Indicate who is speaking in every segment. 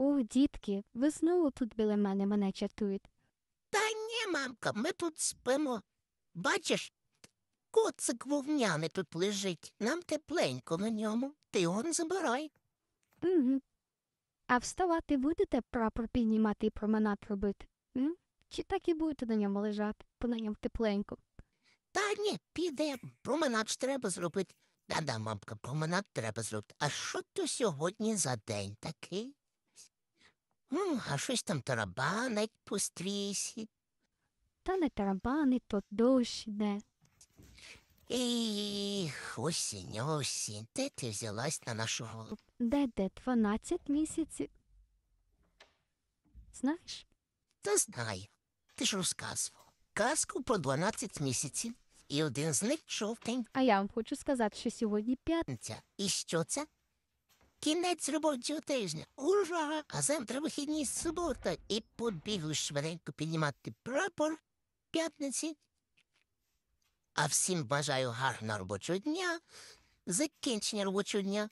Speaker 1: О, дітки, ви знову тут біля мене мене чатують. Та ні,
Speaker 2: мамка, ми тут спимо. Бачиш, коцик вовняний тут лежить. Нам тепленько на ньому. Ти його забирай. Угу. А вставати
Speaker 1: будете прапор піднімати і променад робити? М? Ну, чи так і будете на ньому лежати, по на ньому тепленько?
Speaker 2: Та ні, піде, променад ж треба зробити. Да-да, мамка, променад треба зробити. А що то сьогодні за день такий? а щось там тарабанить по стрісі. Та не тарабани, то дощ іде. Ех, осінь, осінь, де ти взялась на нашу голову?
Speaker 1: Де де 12 місяців.
Speaker 2: Знаєш? Та знаю. Ти ж розказував. Казку про дванадцять місяців, і один з них човтень. А я вам хочу сказати, що сьогодні п'ятниця. І що це? Кінець робочого тижня. Ура! А завтра вихідні субота і побігли швиденько піднімати прапор п'ятниці. А всім бажаю гарного робочого дня, закінчення робочого дня.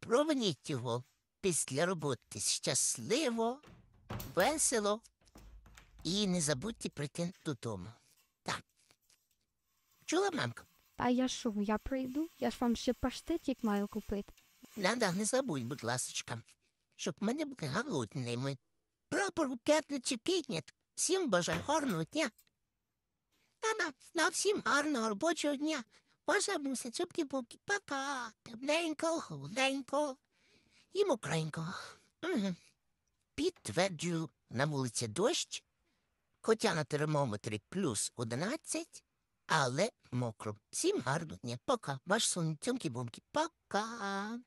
Speaker 2: Проведіть його після роботи щасливо, весело і не забудьте прийти додому. Так. Чула мамка? Та я що, я прийду, я ж вам ще паштет маю купити да не забудь, будь ласочка, щоб мене були галутними. Прапор у п'ятницю піднят. Всім бажаю гарного дня. Та-да, на всім гарного робочого дня. Пожалуйста, цупки пупки Па-па. Тепленько, худенько і мокренько. Підтверджую, на вулиці дощ, хоча на термометрі плюс 11, але мокро. Всім гарного дня. Пока. Ваш сон, цьомки-бомки. Пока.